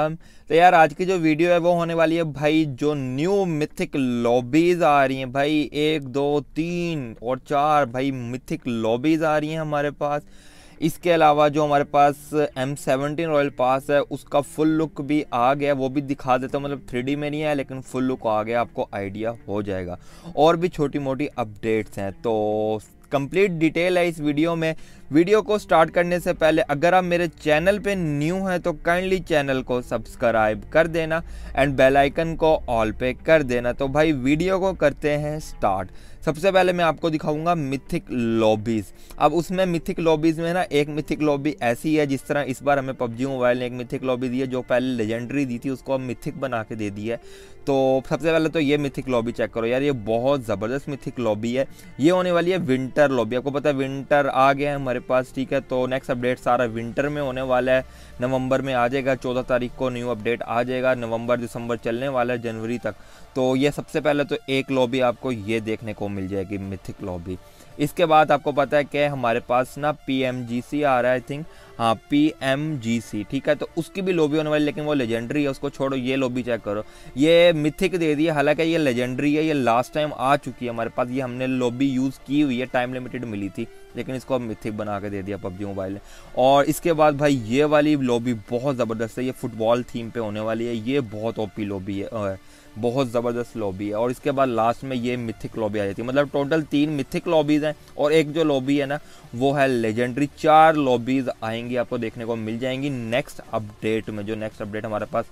Um, तो यार आज की जो वीडियो है वो होने वाली है भाई जो न्यू मिथिक लॉबीज आ रही हैं भाई एक दो तीन और चार भाई मिथिक लॉबीज आ रही हैं हमारे पास इसके अलावा जो हमारे पास एम सेवनटीन रॉयल पास है उसका फुल लुक भी आ गया वो भी दिखा देता हूँ मतलब थ्री में नहीं है लेकिन फुल लुक आ गया आपको आइडिया हो जाएगा और भी छोटी मोटी अपडेट्स हैं तो कंप्लीट डिटेल है इस वीडियो में वीडियो को स्टार्ट करने से पहले अगर आप मेरे चैनल पे न्यू हैं तो काइंडली चैनल को सब्सक्राइब कर देना एंड बेल आइकन को ऑल पे कर देना तो भाई वीडियो को करते हैं स्टार्ट सबसे पहले मैं आपको दिखाऊंगा मिथिक लॉबीज़ अब उसमें मिथिक लॉबीज़ में ना एक मिथिक लॉबी ऐसी है जिस तरह इस बार हमें पबजी मोबाइल ने एक मिथिक लॉबी दी है जो पहले लेजेंडरी दी थी उसको अब मिथिक बना के दे दी है तो सबसे पहले तो ये मिथिक लॉबी चेक करो यार ये बहुत ज़बरदस्त मिथिक लॉबी है ये होने वाली है विंट विंटर लॉबी आपको पता है विंटर आ गया है हमारे पास ठीक है तो नेक्स्ट अपडेट सारा विंटर में होने वाला है नवंबर में आ जाएगा चौदह तारीख को न्यू अपडेट आ जाएगा नवंबर दिसंबर चलने वाला है जनवरी तक तो ये सबसे पहले तो एक लॉबी आपको ये देखने को मिल जाएगी मिथिक लॉबी इसके बाद आपको पता है कि हमारे पास ना पी आ रहा है आई थिंक हाँ पी एम जी सी ठीक है तो उसकी भी लॉबी होने वाली लेकिन वो लेजेंडरी है उसको छोड़ो ये लॉबी चेक करो ये मिथिक दे दी है हालांकि ये लेजेंडरी है ये लास्ट टाइम आ चुकी है हमारे पास ये हमने लॉबी यूज़ की हुई है टाइम लिमिटेड मिली थी लेकिन इसको अब मिथिक बना के दे दिया पबजी मोबाइल ने और इसके बाद भाई ये वाली लॉबी बहुत ज़बरदस्त है ये फुटबॉल थीम पे होने वाली है ये बहुत ओपी लॉबी है बहुत ज़बरदस्त लॉबी है और इसके बाद लास्ट में ये मिथिक लॉबी आ जाती है मतलब टोटल तीन मिथिक लॉबीज़ हैं और एक जो लॉबी है ना वो है लेजेंडरी चार लॉबीज़ आएंगी आपको देखने को मिल जाएंगी नेक्स्ट अपडेट में जो नेक्स्ट अपडेट हमारे पास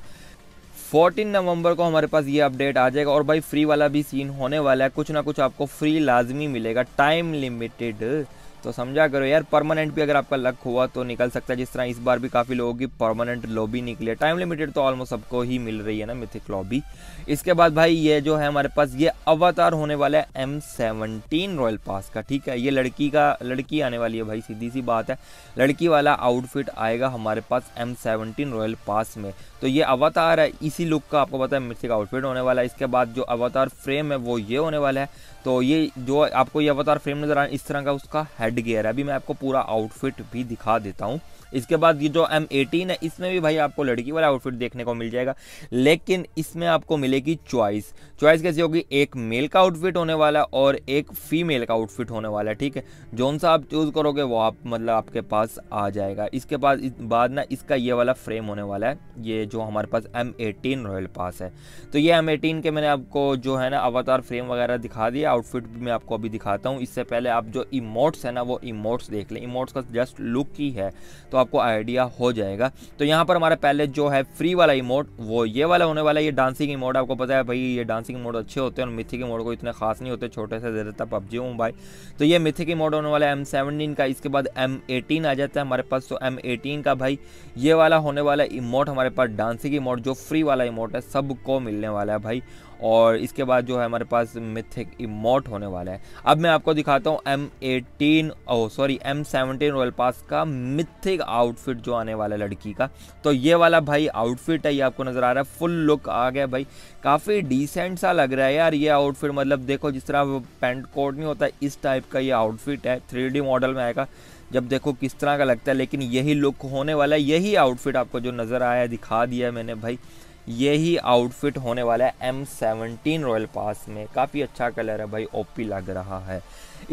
14 नवंबर को हमारे पास ये अपडेट आ जाएगा और भाई फ्री वाला भी सीन होने वाला है कुछ ना कुछ आपको फ्री लाजमी मिलेगा टाइम लिमिटेड तो समझा करो यार परमानेंट भी अगर आपका लक हुआ तो निकल सकता है जिस तरह इस बार भी काफ़ी लोगों की परमानेंट लॉबी निकली है टाइम लिमिटेड तो ऑलमोस्ट सबको ही मिल रही है ना मिथिक लॉबी इसके बाद भाई ये जो है हमारे पास ये अवतार होने वाला है एम सेवनटीन रॉयल पास का ठीक है ये लड़की का लड़की आने वाली है भाई सीधी सी बात है लड़की वाला आउटफिट आएगा हमारे पास एम सेवनटीन रॉयल पास में तो ये अवतार है इसी लुक का आपको पता है मिथिक आउटफिट होने वाला है इसके बाद जो अवतार फ्रेम है वो ये होने वाला है तो ये जो आपको ये अवतार फ्रेम नज़र आए इस तरह का उसका हेड गियर है अभी मैं आपको पूरा आउटफिट भी दिखा देता हूँ इसके बाद ये जो एम एटीन है इसमें भी भाई आपको लड़की वाला आउटफिट देखने को मिल जाएगा लेकिन इसमें आपको मिलेगी चॉइस चॉइस कैसी होगी एक मेल का आउटफिट होने वाला और एक फीमेल का आउटफिट होने वाला है ठीक है जोन सा आप चूज़ करोगे वो आप मतलब आपके पास आ जाएगा इसके बाद इस बाद ना इसका ये वाला फ्रेम होने वाला है ये जो हमारे पास एम एटीन रॉयल पास है तो ये एम एटीन के मैंने आपको जो है ना अवतार फ्रेम वगैरह दिखा दिया आउटफिट भी मैं आपको अभी दिखाता हूँ इससे पहले आप जो इमोट्स है ना वो इमोट्स देख लें इमोट्स का जस्ट लुक ही है तो आपको आइडिया हो जाएगा तो यहाँ पर हमारा पहले जो है फ्री वाला इमोट वो ये वाला होने वाला है ये डांसिंग इमोट आपको पता है भाई ये डांसिंग मोड अच्छे होते हैं और मिथिक मोड को इतने खास नहीं होते छोटे से ज़्यादातर पबजी हूँ भाई तो ये मिथिक मोड होने वाला है एम सेवनटीन का इसके बाद एम एटीन आ जाता है हमारे पास तो एम एटीन का भाई ये वाला होने वाला इमोट हमारे पास डांसिंग इमोट जो फ्री वाला इमोट है सबको मिलने वाला है भाई और इसके बाद जो है हमारे पास मिथिक इमोट होने वाला है अब मैं आपको दिखाता हूँ M eighteen oh sorry M seventeen royal pass का मिथिक आउटफिट जो आने वाला है लड़की का तो ये वाला भाई आउटफिट है ये आपको नज़र आ रहा है फुल लुक आ गया भाई काफ़ी डिसेंट सा लग रहा है यार ये आउटफिट मतलब देखो जिस तरह पेंट कोट नहीं होता इस टाइप का ये आउटफिट है थ्री मॉडल में आएगा जब देखो किस तरह का लगता है लेकिन यही लुक होने वाला है यही आउटफिट आपको जो नज़र आया दिखा दिया मैंने भाई ये आउटफिट होने वाला है एम सेवनटीन रॉयल पास में काफ़ी अच्छा कलर है भाई ओपी लग रहा है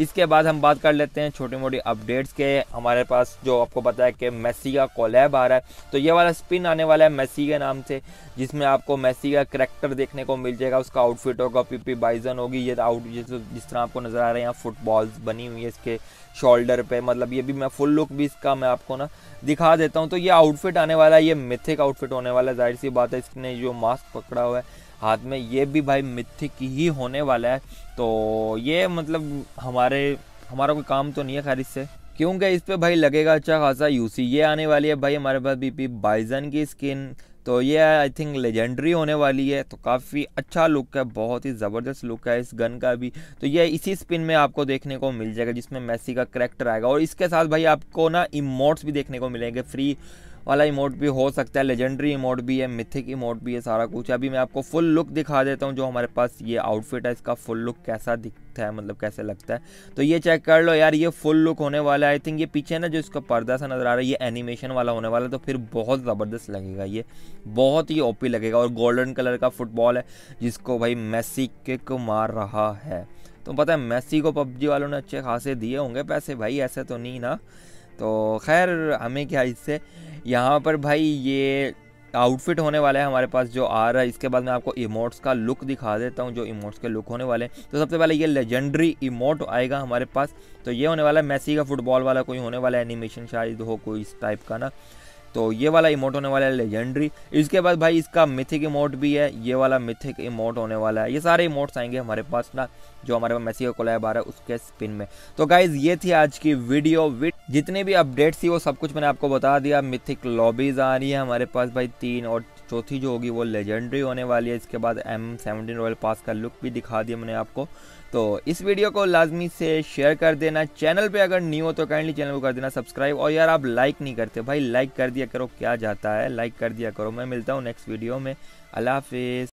इसके बाद हम बात कर लेते हैं छोटी मोटी अपडेट्स के हमारे पास जो आपको पता है कि मेसी का कोलैब आ रहा है तो ये वाला स्पिन आने वाला है मेसी के नाम से जिसमें आपको मेसी का करेक्टर देखने को मिल जाएगा उसका आउटफिट होगा पीपी बाइजन होगी ये आउट जिस तरह आपको नज़र आ रहे हैं यहाँ फुटबॉल्स बनी हुई है इसके शोल्डर पे मतलब ये भी मैं फुल लुक भी इसका मैं आपको ना दिखा देता हूँ तो ये आउटफिट आने वाला है ये मिथिक आउटफिट होने वाला है जाहिर सी बात है इसकी ने जो मास्क पकड़ा हुआ है हाथ में ये भी भाई मिथिक ही होने वाला है तो ये मतलब हमारे हमारा कोई काम तो नहीं है खैर इससे क्योंकि इस पर भाई लगेगा अच्छा खासा यूसी ये आने वाली है भाई हमारे पास बीपी बाइजन की स्किन तो ये आई थिंक लेजेंडरी होने वाली है तो काफ़ी अच्छा लुक है बहुत ही ज़बरदस्त लुक है इस गन का भी तो ये इसी स्पिन में आपको देखने को मिल जाएगा जिसमें मेसी का करेक्टर आएगा और इसके साथ भाई आपको ना इमोट्स भी देखने को मिलेंगे फ्री वाला इमोट भी हो सकता है लेजेंडरी इमोट भी है मिथिक इमोट भी है सारा कुछ अभी मैं आपको फुल लुक दिखा देता हूँ जो हमारे पास ये आउटफिट है इसका फुल लुक कैसा दिखता है मतलब कैसे लगता है तो ये चेक कर लो यार ये फुल लुक होने वाला है आई थिंक ये पीछे ना जो इसका पर्दा सा नज़र आ रहा है ये एनिमेशन वाला होने वाला है तो फिर बहुत ज़बरदस्त लगेगा ये बहुत ही ओपी लगेगा और गोल्डन कलर का फुटबॉल है जिसको भाई मेसी किक मार रहा है तो पता है मेसी को पबजी वालों ने अच्छे खासे दिए होंगे पैसे भाई ऐसे तो नहीं ना तो खैर हमें क्या इससे यहाँ पर भाई ये आउटफिट होने वाला है हमारे पास जो आ रहा है इसके बाद मैं आपको इमोट्स का लुक दिखा देता हूँ जो इमोट्स के लुक होने वाले हैं तो सबसे पहले ये लेजेंडरी इमोट आएगा हमारे पास तो ये होने वाला है मैसी का फुटबॉल वाला कोई होने वाला है एनिमेशन शायद हो कोई इस टाइप का ना तो ये वाला इमोट होने वाला है लेजेंडरी इसके बाद भाई इसका मिथिक इमोट भी है ये वाला मिथिक इमोट होने वाला है ये सारे इमोट्स आएंगे हमारे पास ना जो हमारे पास मैसी का कोलैब आ रहा है उसके स्पिन में तो गाइज ये थी आज की वीडियो विट जितने भी अपडेट्स थी वो सब कुछ मैंने आपको बता दिया मिथिक लॉबीज आ रही है हमारे पास भाई तीन और चौथी जो होगी वो लेजेंडरी होने वाली है इसके बाद एम सेवनटीन रॉयल पास का लुक भी दिखा दिया मैंने आपको तो इस वीडियो को लाजमी से शेयर कर देना चैनल पे अगर न्यू हो तो काइंडली चैनल को कर देना सब्सक्राइब और यार आप लाइक नहीं करते भाई लाइक कर दिया करो क्या जाता है लाइक कर दिया करो मैं मिलता हूँ नेक्स्ट वीडियो में अल्लाह हाफिज़